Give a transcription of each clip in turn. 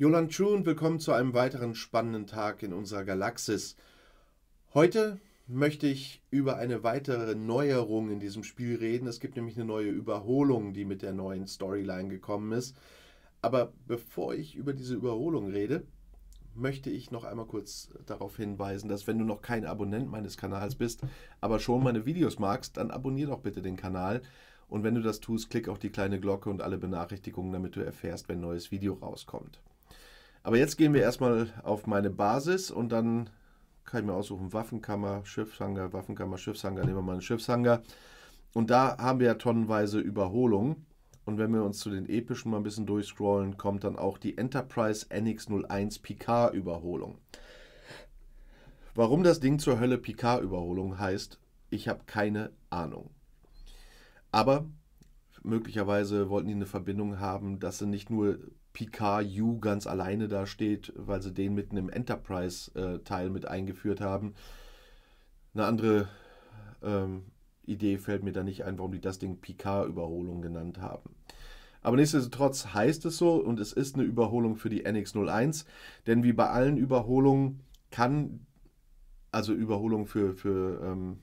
Jolan True und willkommen zu einem weiteren spannenden Tag in unserer Galaxis. Heute möchte ich über eine weitere Neuerung in diesem Spiel reden. Es gibt nämlich eine neue Überholung, die mit der neuen Storyline gekommen ist. Aber bevor ich über diese Überholung rede, möchte ich noch einmal kurz darauf hinweisen, dass wenn du noch kein Abonnent meines Kanals bist, aber schon meine Videos magst, dann abonniere doch bitte den Kanal. Und wenn du das tust, klick auf die kleine Glocke und alle Benachrichtigungen, damit du erfährst, wenn ein neues Video rauskommt. Aber jetzt gehen wir erstmal auf meine Basis und dann kann ich mir aussuchen, Waffenkammer, Schiffshanger, Waffenkammer, Schiffshanger, nehmen wir mal einen Schiffshanger. Und da haben wir ja tonnenweise Überholungen. Und wenn wir uns zu den epischen mal ein bisschen durchscrollen, kommt dann auch die Enterprise NX01 Picard Überholung. Warum das Ding zur Hölle Picard Überholung heißt, ich habe keine Ahnung. Aber möglicherweise wollten die eine Verbindung haben, dass sie nicht nur Picard U ganz alleine da steht, weil sie den mitten im Enterprise-Teil mit eingeführt haben. Eine andere ähm, Idee fällt mir da nicht ein, warum die das Ding Picard-Überholung genannt haben. Aber nichtsdestotrotz heißt es so und es ist eine Überholung für die NX01, denn wie bei allen Überholungen kann, also Überholung für, für ähm,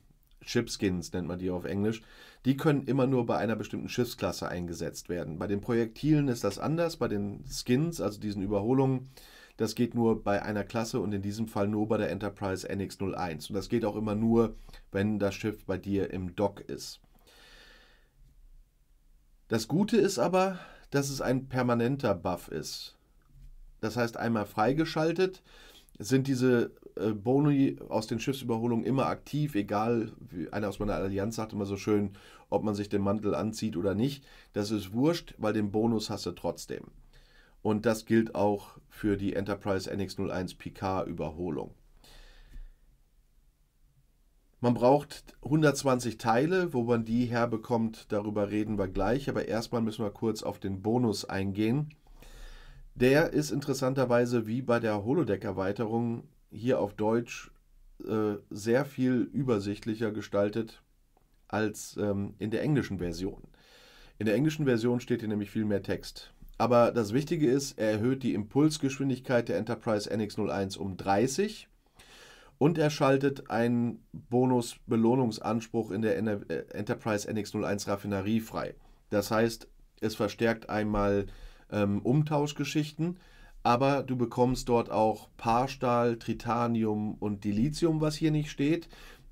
Chipskins nennt man die auf Englisch, die können immer nur bei einer bestimmten Schiffsklasse eingesetzt werden. Bei den Projektilen ist das anders, bei den Skins, also diesen Überholungen, das geht nur bei einer Klasse und in diesem Fall nur bei der Enterprise NX01. Und das geht auch immer nur, wenn das Schiff bei dir im Dock ist. Das Gute ist aber, dass es ein permanenter Buff ist. Das heißt einmal freigeschaltet, sind diese äh, Boni aus den Schiffsüberholungen immer aktiv, egal, wie einer aus meiner Allianz sagt immer so schön, ob man sich den Mantel anzieht oder nicht. Das ist wurscht, weil den Bonus hast du trotzdem. Und das gilt auch für die Enterprise NX01 PK Überholung. Man braucht 120 Teile, wo man die herbekommt, darüber reden wir gleich, aber erstmal müssen wir kurz auf den Bonus eingehen. Der ist interessanterweise wie bei der Holodeck-Erweiterung hier auf Deutsch äh, sehr viel übersichtlicher gestaltet als ähm, in der englischen Version. In der englischen Version steht hier nämlich viel mehr Text. Aber das Wichtige ist, er erhöht die Impulsgeschwindigkeit der Enterprise NX01 um 30 und er schaltet einen Bonus-Belohnungsanspruch in der äh, Enterprise NX01 Raffinerie frei. Das heißt, es verstärkt einmal ähm, Umtauschgeschichten. Aber du bekommst dort auch Paarstahl, Tritanium und Dilithium, was hier nicht steht.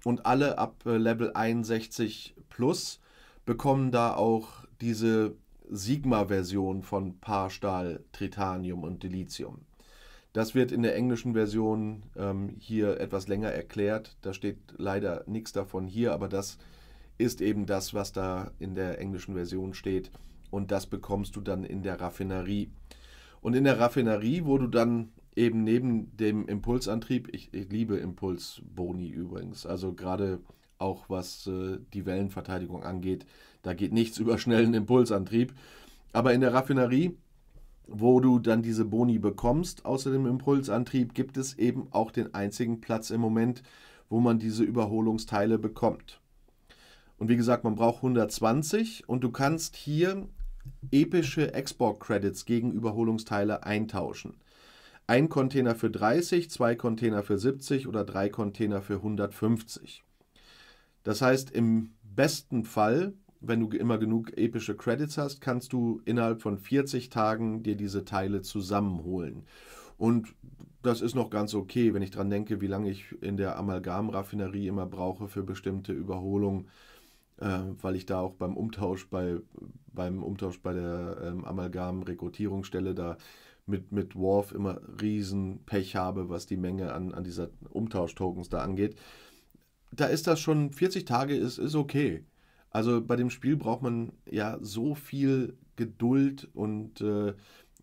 Und alle ab äh, Level 61 plus bekommen da auch diese Sigma-Version von Paarstahl, Tritanium und Dilithium. Das wird in der englischen Version ähm, hier etwas länger erklärt. Da steht leider nichts davon hier, aber das ist eben das, was da in der englischen Version steht und das bekommst du dann in der Raffinerie. Und in der Raffinerie, wo du dann eben neben dem Impulsantrieb, ich, ich liebe Impulsboni übrigens, also gerade auch was äh, die Wellenverteidigung angeht, da geht nichts über schnellen Impulsantrieb. Aber in der Raffinerie, wo du dann diese Boni bekommst, außer dem Impulsantrieb, gibt es eben auch den einzigen Platz im Moment, wo man diese Überholungsteile bekommt. Und wie gesagt, man braucht 120 und du kannst hier epische Export-Credits gegen Überholungsteile eintauschen. Ein Container für 30, zwei Container für 70 oder drei Container für 150. Das heißt, im besten Fall, wenn du immer genug epische Credits hast, kannst du innerhalb von 40 Tagen dir diese Teile zusammenholen. Und das ist noch ganz okay, wenn ich dran denke, wie lange ich in der Amalgam-Raffinerie immer brauche für bestimmte Überholungen. Ähm, weil ich da auch beim Umtausch bei beim Umtausch bei der ähm, Amalgam-Rekrutierungsstelle da mit, mit Worf immer riesen Pech habe, was die Menge an, an dieser Umtausch-Tokens da angeht. Da ist das schon, 40 Tage ist, ist okay. Also bei dem Spiel braucht man ja so viel Geduld und äh,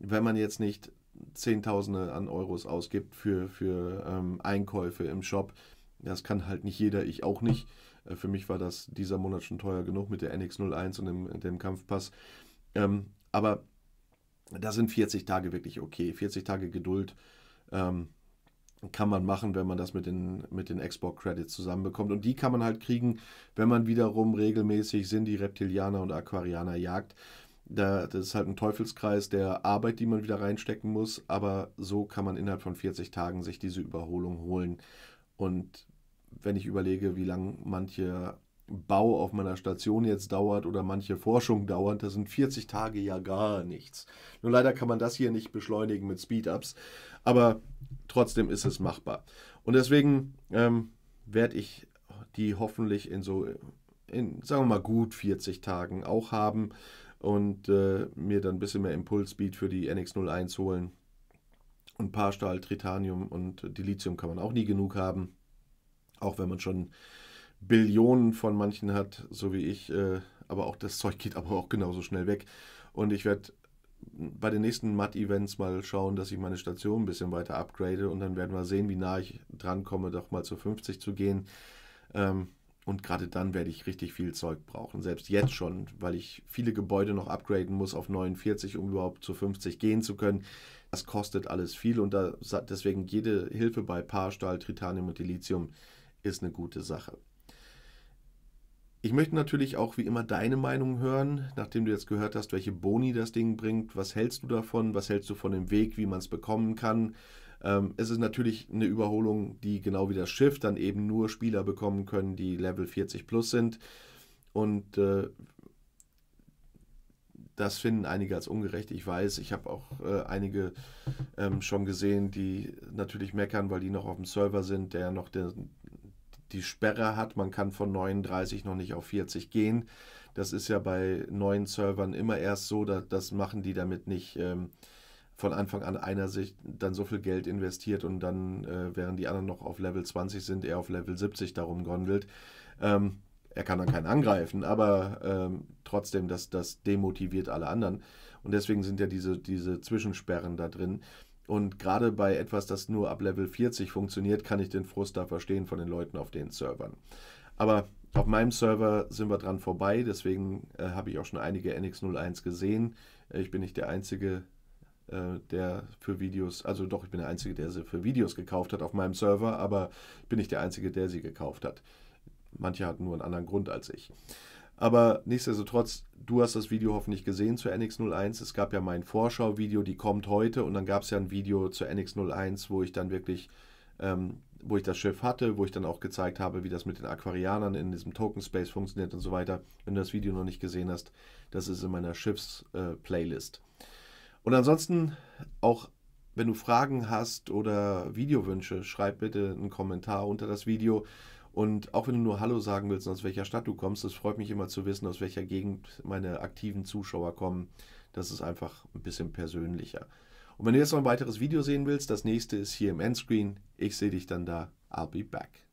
wenn man jetzt nicht Zehntausende an Euros ausgibt für, für ähm, Einkäufe im Shop, das kann halt nicht jeder, ich auch nicht. Äh, für mich war das dieser Monat schon teuer genug mit der NX01 und dem, dem Kampfpass. Ähm, aber da sind 40 Tage wirklich okay. 40 Tage Geduld ähm, kann man machen, wenn man das mit den, mit den Export-Credits zusammenbekommt. Und die kann man halt kriegen, wenn man wiederum regelmäßig Sindhi, Reptilianer und Aquarianer jagt. Da, das ist halt ein Teufelskreis der Arbeit, die man wieder reinstecken muss. Aber so kann man innerhalb von 40 Tagen sich diese Überholung holen. Und wenn ich überlege, wie lange manche Bau auf meiner Station jetzt dauert oder manche Forschung dauert, da sind 40 Tage ja gar nichts. Nur leider kann man das hier nicht beschleunigen mit Speed-Ups, aber trotzdem ist es machbar. Und deswegen ähm, werde ich die hoffentlich in so, in, sagen wir mal, gut 40 Tagen auch haben und äh, mir dann ein bisschen mehr Impulsspeed für die NX01 holen. Und Paarstahl, Tritanium und Dilithium kann man auch nie genug haben. Auch wenn man schon Billionen von manchen hat, so wie ich. Äh, aber auch das Zeug geht aber auch genauso schnell weg. Und ich werde bei den nächsten Mud-Events mal schauen, dass ich meine Station ein bisschen weiter upgrade und dann werden wir sehen, wie nah ich dran komme, doch mal zu 50 zu gehen. Ähm, und gerade dann werde ich richtig viel Zeug brauchen, selbst jetzt schon, weil ich viele Gebäude noch upgraden muss auf 49, um überhaupt zu 50 gehen zu können. Das kostet alles viel und da, deswegen jede Hilfe bei Paarstahl, Tritanium und Dilithium ist eine gute Sache. Ich möchte natürlich auch wie immer deine Meinung hören, nachdem du jetzt gehört hast, welche Boni das Ding bringt. Was hältst du davon? Was hältst du von dem Weg, wie man es bekommen kann? Ähm, es ist natürlich eine Überholung, die genau wie das Schiff dann eben nur Spieler bekommen können, die Level 40 plus sind. Und äh, das finden einige als ungerecht. Ich weiß, ich habe auch äh, einige ähm, schon gesehen, die natürlich meckern, weil die noch auf dem Server sind, der noch den die Sperre hat. Man kann von 39 noch nicht auf 40 gehen. Das ist ja bei neuen Servern immer erst so, da, das machen die damit nicht ähm, von Anfang an einer Sicht dann so viel Geld investiert und dann, äh, während die anderen noch auf Level 20 sind, er auf Level 70 darum gondelt. Ähm, er kann dann keinen angreifen, aber ähm, trotzdem, das, das demotiviert alle anderen. Und deswegen sind ja diese, diese Zwischensperren da drin. Und gerade bei etwas, das nur ab Level 40 funktioniert, kann ich den Frust da verstehen von den Leuten auf den Servern. Aber auf meinem Server sind wir dran vorbei, deswegen äh, habe ich auch schon einige NX01 gesehen. Äh, ich bin nicht der Einzige, äh, der für Videos, also doch, ich bin der Einzige, der sie für Videos gekauft hat auf meinem Server, aber ich bin nicht der Einzige, der sie gekauft hat. Manche hatten nur einen anderen Grund als ich. Aber nichtsdestotrotz, du hast das Video hoffentlich gesehen zu NX01. Es gab ja mein Vorschau-Video, die kommt heute. Und dann gab es ja ein Video zu NX01, wo ich dann wirklich, ähm, wo ich das Schiff hatte, wo ich dann auch gezeigt habe, wie das mit den Aquarianern in diesem Token Space funktioniert und so weiter. Wenn du das Video noch nicht gesehen hast, das ist in meiner Schiffs-Playlist. Äh, und ansonsten auch. Wenn du Fragen hast oder Videowünsche, schreib bitte einen Kommentar unter das Video. Und auch wenn du nur Hallo sagen willst aus welcher Stadt du kommst, es freut mich immer zu wissen, aus welcher Gegend meine aktiven Zuschauer kommen. Das ist einfach ein bisschen persönlicher. Und wenn du jetzt noch ein weiteres Video sehen willst, das nächste ist hier im Endscreen. Ich sehe dich dann da. I'll be back.